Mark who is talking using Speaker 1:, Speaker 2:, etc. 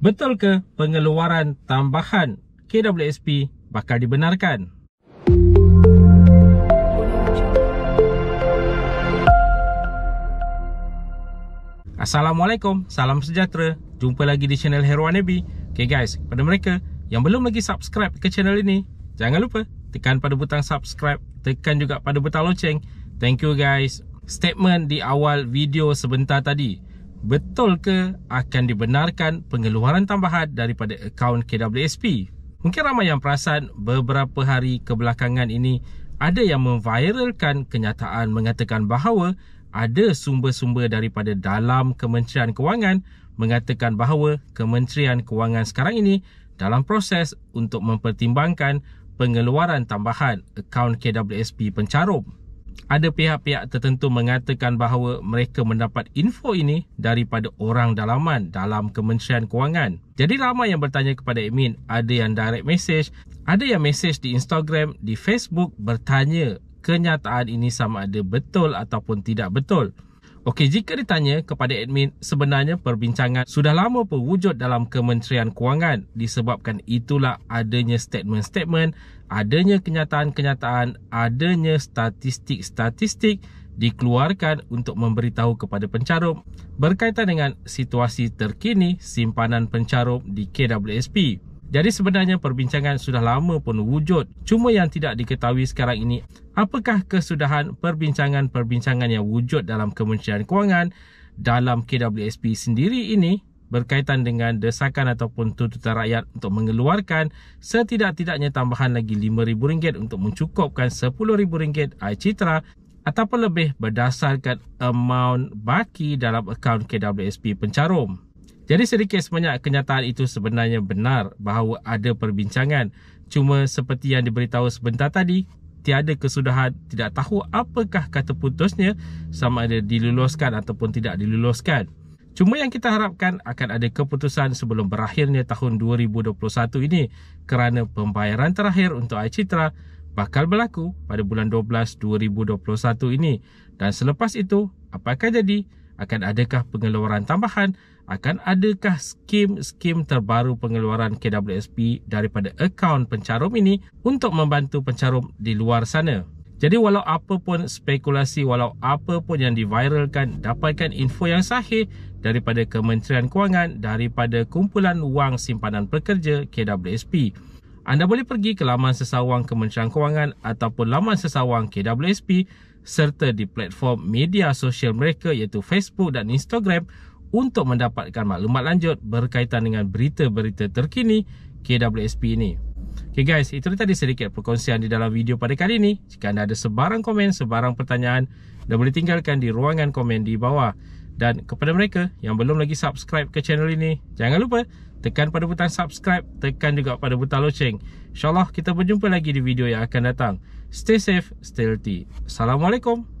Speaker 1: Betul ke pengeluaran tambahan KWSP bakal dibenarkan? Assalamualaikum, salam sejahtera. Jumpa lagi di channel Heroan Abi. Okay guys, pada mereka yang belum lagi subscribe ke channel ini, jangan lupa tekan pada butang subscribe, tekan juga pada butang loceng. Thank you guys. Statement di awal video sebentar tadi betul ke akan dibenarkan pengeluaran tambahan daripada akaun KWSP? Mungkin ramai yang perasan beberapa hari kebelakangan ini ada yang memviralkan kenyataan mengatakan bahawa ada sumber-sumber daripada dalam Kementerian Kewangan mengatakan bahawa Kementerian Kewangan sekarang ini dalam proses untuk mempertimbangkan pengeluaran tambahan akaun KWSP pencarum ada pihak-pihak tertentu mengatakan bahawa mereka mendapat info ini daripada orang dalaman dalam Kementerian Kewangan. Jadi ramai yang bertanya kepada admin, ada yang direct message, ada yang message di Instagram, di Facebook bertanya kenyataan ini sama ada betul ataupun tidak betul. Okey, jika ditanya kepada admin, sebenarnya perbincangan sudah lama pun wujud dalam Kementerian Kewangan disebabkan itulah adanya statement-statement adanya kenyataan-kenyataan, adanya statistik-statistik dikeluarkan untuk memberitahu kepada pencarum berkaitan dengan situasi terkini simpanan pencarum di KWSP. Jadi sebenarnya perbincangan sudah lama pun wujud. Cuma yang tidak diketahui sekarang ini, apakah kesudahan perbincangan-perbincangan yang wujud dalam Kementerian Kewangan dalam KWSP sendiri ini berkaitan dengan desakan ataupun tuntutan rakyat untuk mengeluarkan setidak-tidaknya tambahan lagi RM5,000 untuk mencukupkan RM10,000 iCitra ataupun lebih berdasarkan amount baki dalam akaun KWSP pencarum. Jadi sedikit sebanyak kenyataan itu sebenarnya benar bahawa ada perbincangan. Cuma seperti yang diberitahu sebentar tadi, tiada kesudahan tidak tahu apakah kata putusnya sama ada diluluskan ataupun tidak diluluskan. Cuma yang kita harapkan akan ada keputusan sebelum berakhirnya tahun 2021 ini kerana pembayaran terakhir untuk AICitra bakal berlaku pada bulan 12 2021 ini dan selepas itu apakah jadi akan adakah pengeluaran tambahan akan adakah skim-skim terbaru pengeluaran KWSP daripada akaun pencarum ini untuk membantu pencarum di luar sana jadi walau apa pun spekulasi, walau apa pun yang diviralkan, dapatkan info yang sahih daripada Kementerian Kewangan daripada Kumpulan Wang Simpanan Pekerja KWSP. Anda boleh pergi ke laman sesawang Kementerian Kewangan ataupun laman sesawang KWSP serta di platform media sosial mereka iaitu Facebook dan Instagram untuk mendapatkan maklumat lanjut berkaitan dengan berita-berita terkini KWSP ini. Okay guys, itu tadi sedikit perkongsian di dalam video pada kali ini. Jika anda ada sebarang komen, sebarang pertanyaan, anda boleh tinggalkan di ruangan komen di bawah. Dan kepada mereka yang belum lagi subscribe ke channel ini, jangan lupa tekan pada butang subscribe, tekan juga pada butang loceng. InsyaAllah kita berjumpa lagi di video yang akan datang. Stay safe, stay healthy. Assalamualaikum.